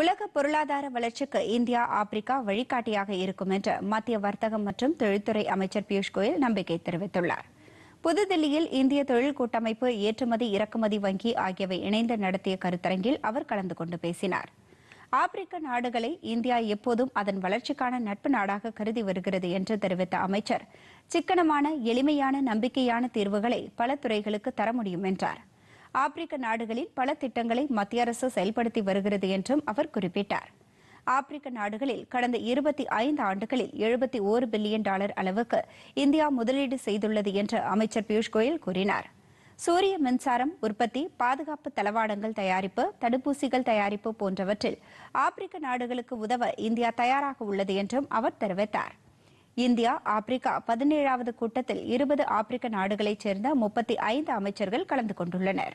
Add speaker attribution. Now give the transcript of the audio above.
Speaker 1: உலக பொருளாதார வளர்ச்சிக்கு இந்தியா ஆப்பிரிக்கா வழிகாட்டியாக இருக்கும் என்று மத்திய வர்த்தகம் மற்றும் தொழில்துறை அமைச்சர் பியூஷ் கோயல் நம்பிக்கை தெரிவித்துள்ளார் புதுதில்லியில் இந்திய தொழில் கூட்டமைப்பு ஏற்றுமதி இறக்குமதி வங்கி ஆகியவை இணைந்து நடத்திய கருத்தரங்கில் அவர் கலந்து கொண்டு பேசினார் ஆப்பிரிக்க நாடுகளை இந்தியா எப்போதும் அதன் வளர்ச்சிக்கான நட்பு நாடாக கருதி வருகிறது என்று தெரிவித்த அமைச்சர் சிக்கனமான எளிமையான நம்பிக்கையான தீர்வுகளை பல துறைகளுக்கு தர முடியும் என்றாா் ஆப்பிரிக்க நாடுகளில் பல திட்டங்களை மத்திய அரசு செயல்படுத்தி வருகிறது என்றும் அவர் குறிப்பிட்டார் ஆப்பிரிக்க நாடுகளில் கடந்த இருபத்தி ஐந்து ஆண்டுகளில் எழுபத்தி ஒரு பில்லியன் டாலர் அளவுக்கு இந்தியா முதலீடு செய்துள்ளது என்று அமைச்சர் பியூஷ் கோயல் கூறினார் சூரிய மின்சாரம் உற்பத்தி பாதுகாப்பு தளவாடங்கள் தயாரிப்பு தடுப்பூசிகள் தயாரிப்பு போன்றவற்றில் ஆப்பிரிக்க நாடுகளுக்கு உதவ இந்தியா தயாராக உள்ளது என்றும் அவர் தெரிவித்தார் இந்தியா ஆப்பிரிக்கா பதினேழாவது கூட்டத்தில் இருபது ஆப்பிரிக்க நாடுகளைச் சேர்ந்த முப்பத்தி ஐந்து அமைச்சர்கள் கலந்து கொண்டுள்ளனா்